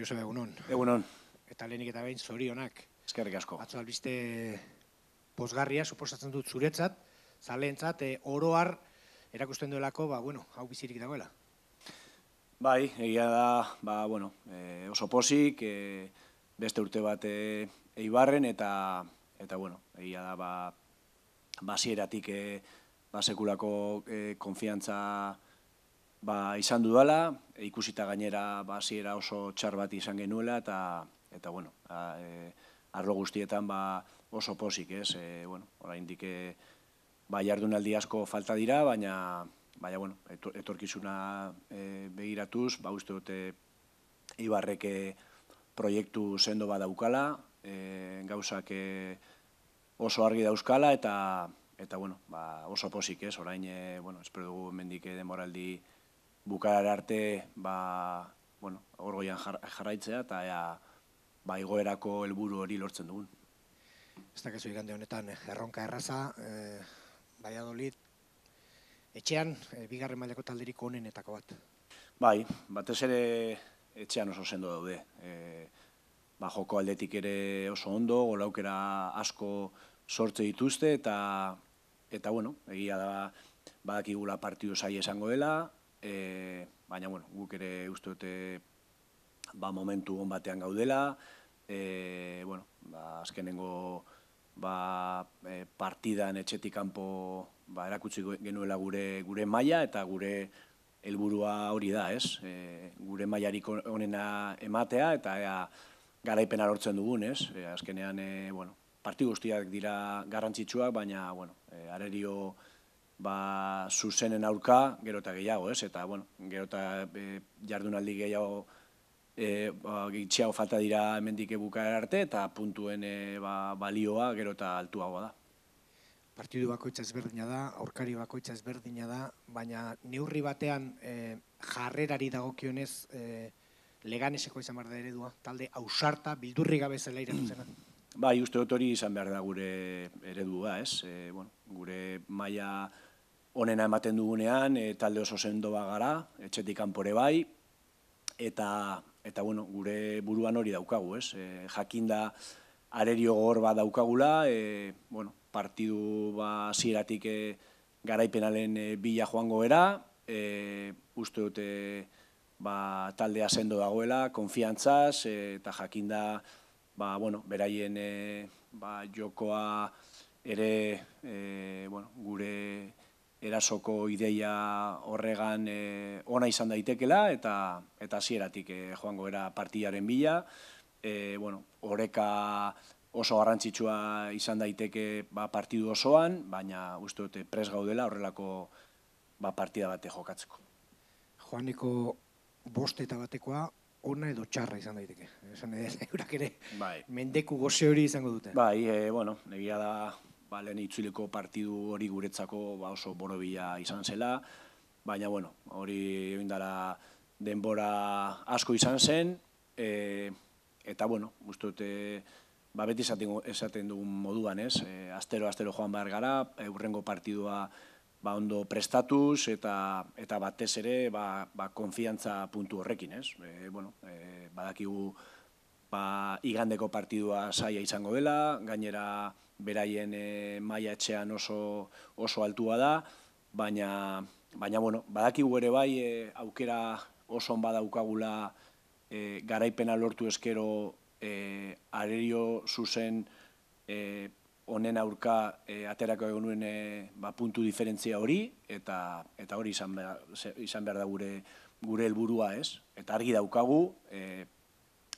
Josep Egunon. Egunon. Eta lehenik eta behin zorionak. Ezkerrik asko. Atzo albiste posgarria, suposatzen dut zuretzat, zalentzat, eh, oroar erakusten duelako, ba, bueno, hau bizirik dagoela. Bai, egia da, ba, bueno, eh, oso posik, eh, beste urte bat eibarren, eta, eta, bueno, egia da, ba, basieratik, basekulako sekulako konfiantza, ba, izan dudala, ikusita gainera basiera ba, oso txar bat izan genuela eta eta bueno, a, e, arlo guztietan ba oso posik, ez? E, bueno, oraindik dike bai, jardunaldi asko falta dira, baina baina bueno, etorkizuna e, begiratuz, ba uste dute Ibarreke proiektu sendo bat daukala, e, gauzak e, oso argi dauzkala eta eta bueno, ba, oso posik, ez? Orain e, bueno, espero dugu hemendik e, demoraldi bukarare arte ba, bueno, orgoian jarraitzea eta ea ba, igoerako helburu hori lortzen dugun. Ez dakizu igande honetan eh, erronka erraza, e, Valladolid, etxean, e, bigarren mailako talderiko honenetako bat. Bai, batez ere etxean oso sendo daude. E, ba, joko aldetik ere oso ondo, golaukera asko sortze dituzte, eta, eta bueno, egia da, badakigula partidu zai esango dela, e, baina bueno, guk ere uste dute ba, momentu hon batean gaudela, e, bueno, ba, azkenengo ba, eh, partidan etxetik kanpo ba, erakutsi genuela gure gure maila eta gure helburua hori da, ez? E, gure mailarik honena ematea eta ea, garaipen arortzen dugun, ez? azkenean, e, bueno, guztiak dira garrantzitsuak, baina, bueno, e, arerio ba, zuzenen aurka gerota gehiago, ez? Eta, bueno, gero e, jardunaldi gehiago e, ba, gitxiago falta dira hemendik arte, eta puntuen e, ba, balioa gerota altuagoa da. Partidu bakoitza ezberdina da, aurkari bakoitza ezberdina da, baina neurri batean e, jarrerari dagokionez leganeseko izan behar da eredua, talde ausarta, bildurri gabe zela Bai, uste dut hori izan behar da gure eredua, ez? E, bueno, gure maila onena ematen dugunean, e, talde oso sendoa gara, etxetik kanpore bai, eta, eta bueno, gure buruan hori daukagu, ez? Eh, jakinda arerio gogor bat daukagula, e, bueno, partidu ba, ziratik e, garaipenalen bila joango era, e, uste dute ba, taldea sendo dagoela, konfiantzaz, eta jakinda ba, bueno, beraien ba, jokoa ere bueno, gure erasoko ideia horregan eh, ona izan daitekela eta eta hasieratik eh, joango era partidaren bila e, bueno oreka oso garrantzitsua izan daiteke ba, partidu osoan, baina uste dute pres gaudela horrelako ba, partida bate jokatzeko. Joaneko boste eta batekoa ona edo txarra izan daiteke. Esan ere, ere bai. mendeku goze hori izango dute. Bai, e, bueno, negia da ba, lehen itzuliko partidu hori guretzako ba, oso borobila izan zela, baina bueno, hori egindala denbora asko izan zen, e, eta bueno, uste dute, ba, beti esaten, esaten dugun moduan ez, e, astero, astero joan behar gara, urrengo partidua ba, ondo prestatuz eta eta batez ere ba, ba, konfiantza puntu horrekin, ez? E, bueno, e, badakigu ba, igandeko partidua saia izango dela, gainera beraien e, eh, maia etxean oso, oso altua da, baina, baina bueno, badakigu ere bai e, aukera oso on badaukagula e, garaipena lortu eskero e, arerio zuzen e, honen aurka e, aterako egonuen e, ba, puntu diferentzia hori, eta eta hori izan behar, izan behar da gure gure helburua ez. Eta argi daukagu, e,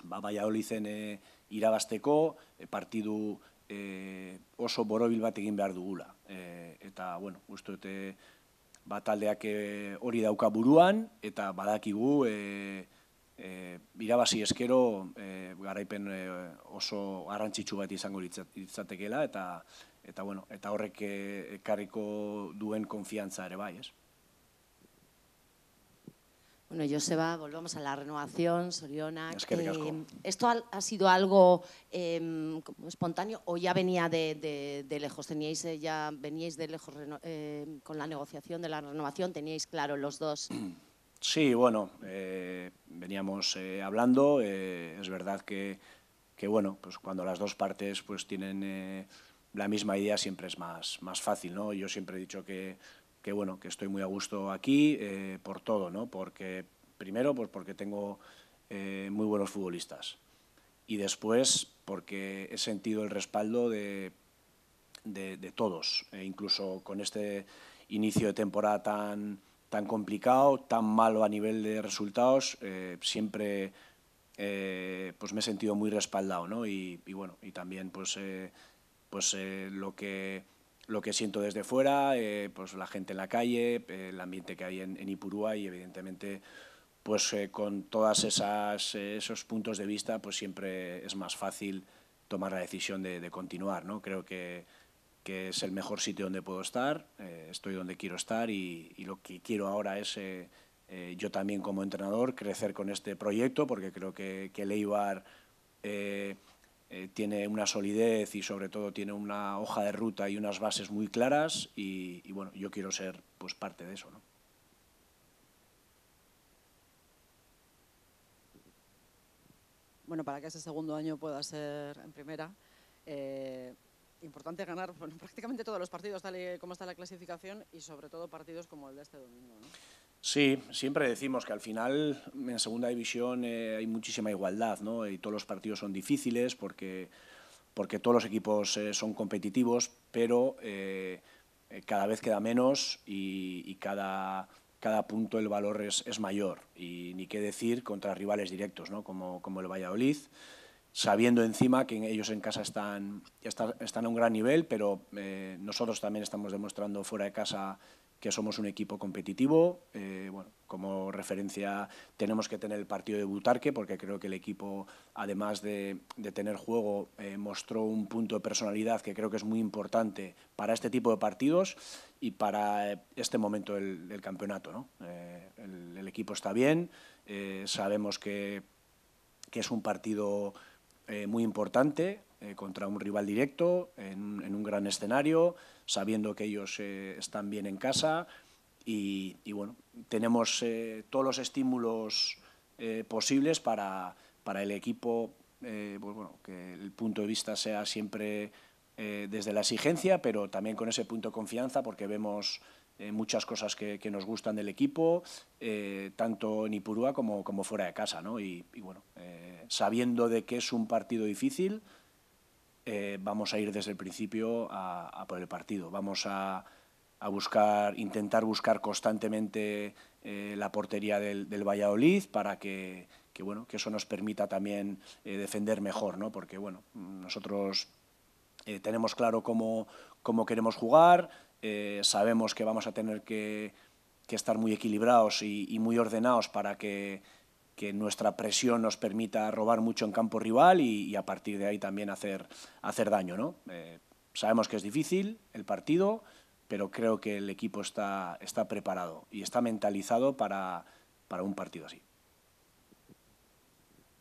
ba, baia e, irabazteko, e, partidu, e, oso borobil bat egin behar dugula. E, eta, bueno, uste dute, bataldeak eh, hori dauka buruan, eta badakigu, e, e, irabazi eskero, e, garaipen oso garrantzitsu bat izango ditzatekela, eta, eta, bueno, eta horrek ekarriko duen konfiantza ere bai, ez? Bueno, va. volvamos a la renovación, Soriona. Em, ¿Esto ha, sido algo em, espontáneo o ya venía de, lejos? ¿Teníais eh, ya veníais de lejos em, con la negociación de la renovación? ¿Teníais claro los dos? Sí, bueno, eh, veníamos eh, hablando. es verdad que, que, bueno, pues cuando las dos partes pues tienen la misma idea siempre es más, más fácil, ¿no? Yo siempre he dicho que que bueno, que estoy muy a gusto aquí eh, por todo, ¿no? Porque, primero, pues porque tengo eh, muy buenos futbolistas y después porque he sentido el respaldo de, de, todos, e incluso con este inicio de temporada tan, tan complicado, tan malo a nivel de resultados, eh, siempre pues me he sentido muy respaldado, ¿no? Y, bueno, y también pues, pues lo que lo que siento desde fuera, eh, pues la gente en la calle, eh, el ambiente que hay en, Ipurúa y evidentemente pues eh, con todos esos puntos de vista pues siempre es más fácil tomar la decisión de, continuar. ¿no? Creo que, es el mejor sitio donde puedo estar, estoy donde quiero estar y, lo que quiero ahora es yo también como entrenador crecer con este proyecto porque creo que, que el eh, tiene una solidez y sobre todo tiene una hoja de ruta y unas bases muy claras y, bueno, yo quiero ser pues parte de eso. Bueno, para que ese segundo año pueda ser en primera, eh, importante ganar bueno, prácticamente todos los partidos tal y como está la clasificación y sobre todo partidos como el de este domingo. Sí, siempre decimos que al final en segunda división eh, hay muchísima igualdad, ¿no? Y todos los partidos son difíciles porque, porque todos los equipos eh, son competitivos, pero eh, cada vez queda menos y, cada, cada, punto el valor es, mayor. Y ni qué decir contra rivales directos, ¿no? Como, como el Valladolid, sabiendo encima que ellos en casa están, están, están a un gran nivel, pero nosotros también estamos demostrando fuera de casa que somos un equipo competitivo. Eh, bueno, como referencia tenemos que tener el partido de Butarque, porque creo que el equipo, además de, tener juego, eh, mostró un punto de personalidad que creo que es muy importante para este tipo de partidos y para eh, este momento del, del campeonato. ¿no? Eh, el, equipo está bien, sabemos que, que, es un partido muy importante contra un rival directo, en, en un gran escenario sabiendo que ellos eh, están bien en casa y, bueno, tenemos eh, todos los estímulos eh, posibles para, para, el equipo, pues bueno, que el punto de vista sea siempre desde la exigencia, pero también con ese punto de confianza porque vemos muchas cosas que, nos gustan del equipo, tanto en Ipurúa como, como, fuera de casa, ¿no? Y, y bueno, sabiendo de que es un partido difícil, eh, vamos a ir desde el principio a, por el partido. Vamos a, buscar, intentar buscar constantemente eh, la portería del, Valladolid para que, bueno, que eso nos permita también eh, defender mejor, ¿no? Porque bueno, nosotros tenemos claro cómo, queremos jugar, sabemos que vamos a tener que, estar muy equilibrados y muy ordenados para que que nuestra presión nos permita robar mucho en campo rival y, a partir de ahí también hacer, hacer daño. ¿no? Eh, sabemos que es difícil el partido, pero creo que el equipo está, está preparado y está mentalizado para, para un partido así.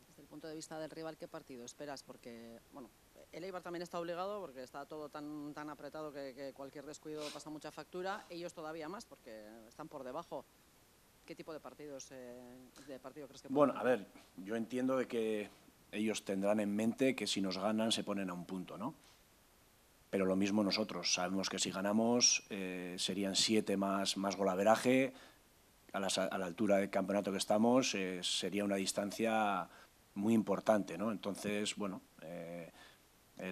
Desde el punto de vista del rival, ¿qué partido esperas? Porque, bueno, el Eibar también está obligado porque está todo tan, tan apretado que, que cualquier descuido pasa mucha factura. Ellos todavía más porque están por debajo. ¿Qué tipo de partidos eh, de partido crees que Bueno, a ver, yo entiendo de que ellos tendrán en mente que si nos ganan se ponen a un punto, ¿no? Pero lo mismo nosotros. Sabemos que si ganamos eh, serían siete más, más golaveraje. A la, altura del campeonato que estamos eh, sería una distancia muy importante, ¿no? Entonces, bueno,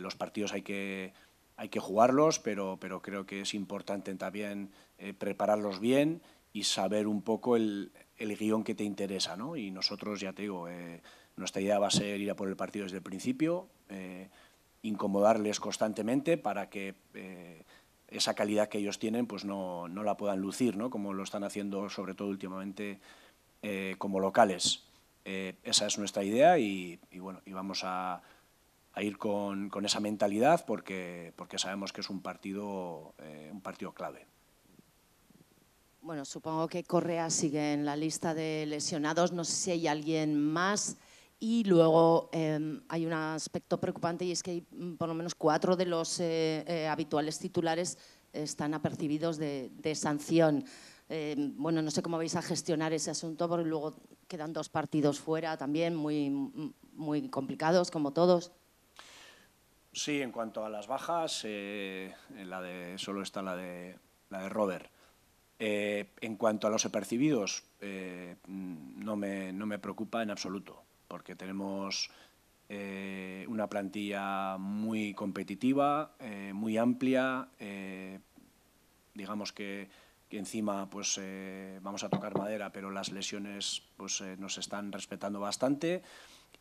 los partidos hay que, hay que jugarlos, pero, pero creo que es importante también prepararlos bien y saber un poco el, guión que te interesa. ¿no? Y nosotros, ya te digo, eh, nuestra idea va a ser ir a por el partido desde el principio, eh, incomodarles constantemente para que eh, esa calidad que ellos tienen pues no, la puedan lucir, ¿no? como lo están haciendo sobre todo últimamente como locales. esa es nuestra idea y, bueno, y vamos a, ir con, con, esa mentalidad porque, porque sabemos que es un partido, un partido clave. Bueno, supongo que Correa sigue en la lista de lesionados, no sé si hay alguien más. Y luego em, hay un aspecto preocupante y es que mm, por lo menos cuatro de los eh, eh, habituales titulares están apercibidos de, sanción. Em, bueno, no sé cómo vais a gestionar ese asunto porque luego quedan dos partidos fuera también, muy, mm, muy complicados como todos. Sí, en cuanto a las bajas, eh, en la de, solo está la de, la de Robert. Eh, en cuanto a los apercibidos, eh, no, me, preocupa en absoluto, porque tenemos eh, una plantilla muy competitiva, muy amplia, digamos que, encima pues, vamos a tocar madera, pero las lesiones pues, nos están respetando bastante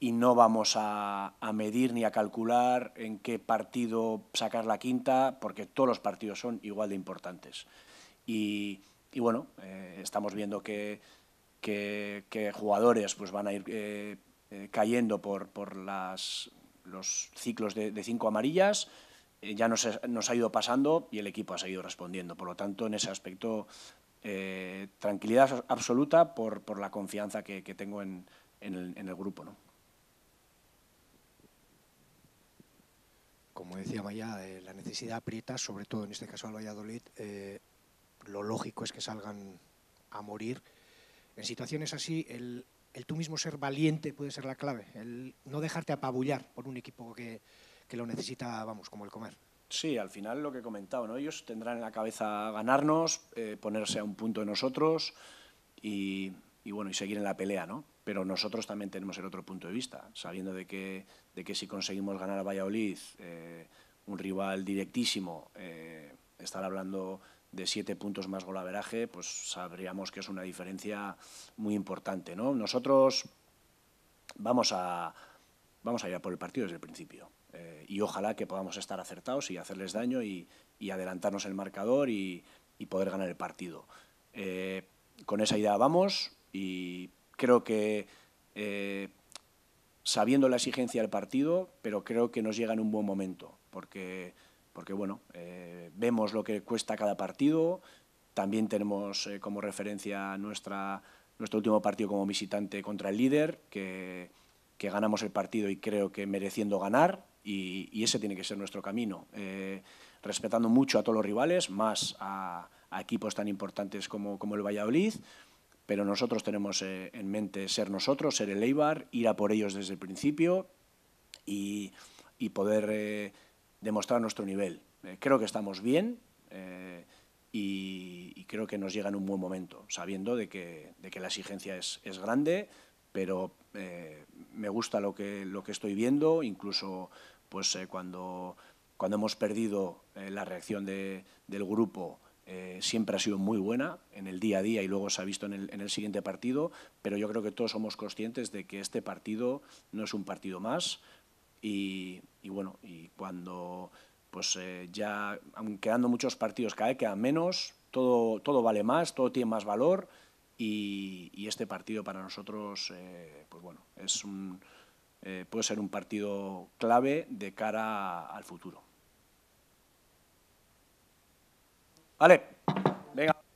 y no vamos a, medir ni a calcular en qué partido sacar la quinta, porque todos los partidos son igual de importantes. Y, bueno, eh, estamos viendo que, jugadores pues, van a ir eh, eh, cayendo por, las, los ciclos de, cinco amarillas. ya nos, ha ido pasando y el equipo ha seguido respondiendo. Por lo tanto, en ese aspecto, tranquilidad absoluta por, la confianza que, tengo en, el, grupo. como decía Maya, la necesidad aprieta, sobre todo en este caso al Valladolid, lo lógico es que salgan a morir. En situaciones así, el, tú mismo ser valiente puede ser la clave, el no dejarte apabullar por un equipo que, lo necesita, vamos, como el comer. Sí, al final lo que he comentado, ellos tendrán en la cabeza ganarnos, eh, ponerse a un punto de nosotros y, bueno, y seguir en la pelea, ¿no? Pero nosotros también tenemos el otro punto de vista, sabiendo de que, de que si conseguimos ganar a Valladolid, eh, un rival directísimo, eh, estar hablando de siete puntos más golaveraje, pues sabríamos que es una diferencia muy importante. ¿no? Nosotros vamos a, vamos a ir a por el partido desde el principio eh, y ojalá que podamos estar acertados y hacerles daño y, adelantarnos el marcador y, poder ganar el partido. Eh, con esa idea vamos y creo que eh, sabiendo la exigencia del partido, pero creo que nos llega en un buen momento porque porque bueno, eh, vemos lo que cuesta cada partido, también tenemos eh, como referencia nuestra, nuestro último partido como visitante contra el líder, que, que ganamos el partido y creo que mereciendo ganar, y, y ese tiene que ser nuestro camino, eh, respetando mucho a todos los rivales, más a, a equipos tan importantes como, como el Valladolid, pero nosotros tenemos en mente ser nosotros, ser el Eibar, ir a por ellos desde el principio y, y poder eh, demostrar nuestro nivel. Eh, creo que estamos bien eh, y, creo que nos llega en un buen momento, sabiendo de que, de que la exigencia es, es grande, pero eh, me gusta lo que, lo que estoy viendo, incluso pues, eh, cuando, cuando hemos perdido eh, la reacción de, del grupo. Eh, siempre ha sido muy buena en el día a día y luego se ha visto en el, en el, siguiente partido, pero yo creo que todos somos conscientes de que este partido no es un partido más y, y bueno, cuando pues eh, ya, quedando muchos partidos, cada vez quedan menos, todo, todo vale más, todo tiene más valor y, este partido para nosotros, eh, pues bueno, es eh, puede ser un partido clave de cara al futuro. Vale, venga.